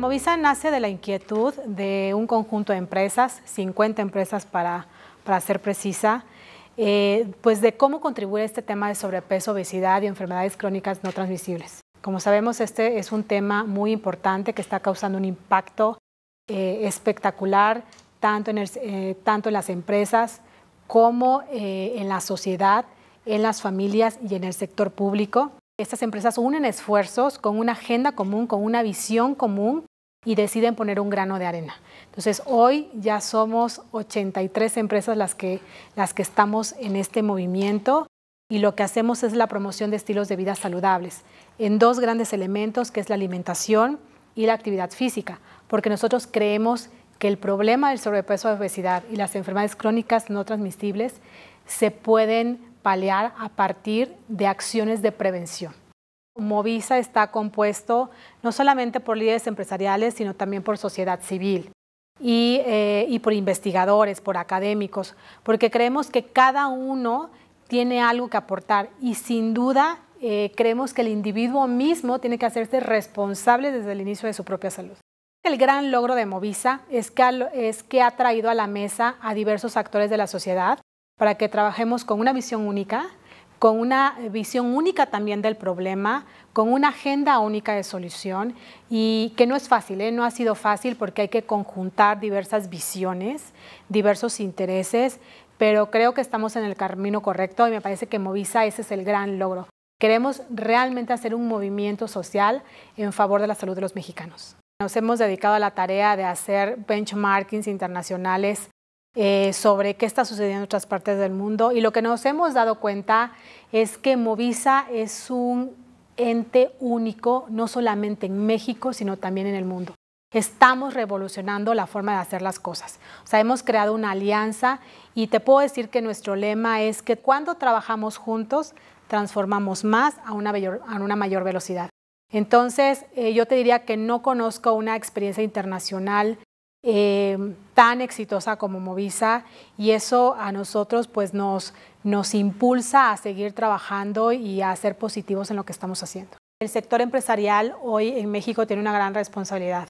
Movisa nace de la inquietud de un conjunto de empresas, 50 empresas para, ser precisa, eh, pues de cómo contribuir a este tema de sobrepeso, obesidad y enfermedades crónicas no transmisibles. Como sabemos, este es un tema muy importante que está causando un impacto eh, espectacular tanto en, eh, tanto en, las empresas como en la sociedad, en las familias y en el sector público. Estas empresas unen esfuerzos con una agenda común, con una visión común y deciden poner un grano de arena. Entonces, hoy ya somos 83 empresas las que, las que estamos en este movimiento y lo que hacemos es la promoción de estilos de vida saludables en dos grandes elementos, que es la alimentación y la actividad física, porque nosotros creemos que el problema del sobrepeso, la obesidad y las enfermedades crónicas no transmisibles se pueden paliar a partir de acciones de prevención. Movisa está compuesto no solamente por líderes empresariales, sino también por sociedad civil. Eh, y, por investigadores, por académicos, porque creemos que cada uno tiene algo que aportar y sin duda eh, creemos que el individuo mismo tiene que hacerse responsable desde el inicio de su propia salud. El gran logro de Movisa es que ha traído a la mesa a diversos actores de la sociedad para que trabajemos con una visión única, con una visión única también del problema, con una agenda única de solución y que no es fácil, ¿eh? no ha sido fácil porque hay que conjuntar diversas visiones, diversos intereses, pero creo que estamos en el camino correcto y me parece que Movisa ese es el gran logro. Queremos realmente hacer un movimiento social en favor de la salud de los mexicanos. Nos hemos dedicado a la tarea de hacer benchmarkings internacionales eh, sobre qué está sucediendo en otras partes del mundo y lo que nos hemos dado cuenta es que Movisa es un ente único, no solamente en México, sino también en el mundo. Estamos revolucionando la forma de hacer las cosas. O sea, hemos creado una alianza y te puedo decir que nuestro lema es que cuando trabajamos juntos, transformamos más a una mayor, velocidad. Entonces, eh, yo te diría que no conozco una experiencia internacional eh, tan exitosa como Movisa y eso a nosotros pues nos, nos impulsa a seguir trabajando y a ser positivos en lo que estamos haciendo. El sector empresarial hoy en México tiene una gran responsabilidad.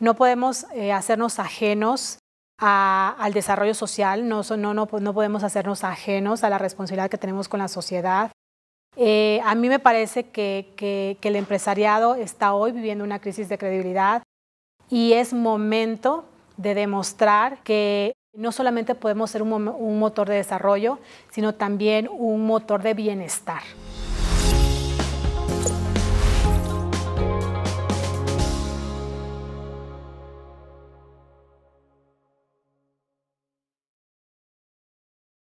No podemos eh, hacernos ajenos al desarrollo social, no, no, no, no, podemos hacernos ajenos a la responsabilidad que tenemos con la sociedad. Eh, a mí me parece que, que, que el empresariado está hoy viviendo una crisis de credibilidad y es momento de demostrar que no solamente podemos ser un, un motor de desarrollo, sino también un motor de bienestar.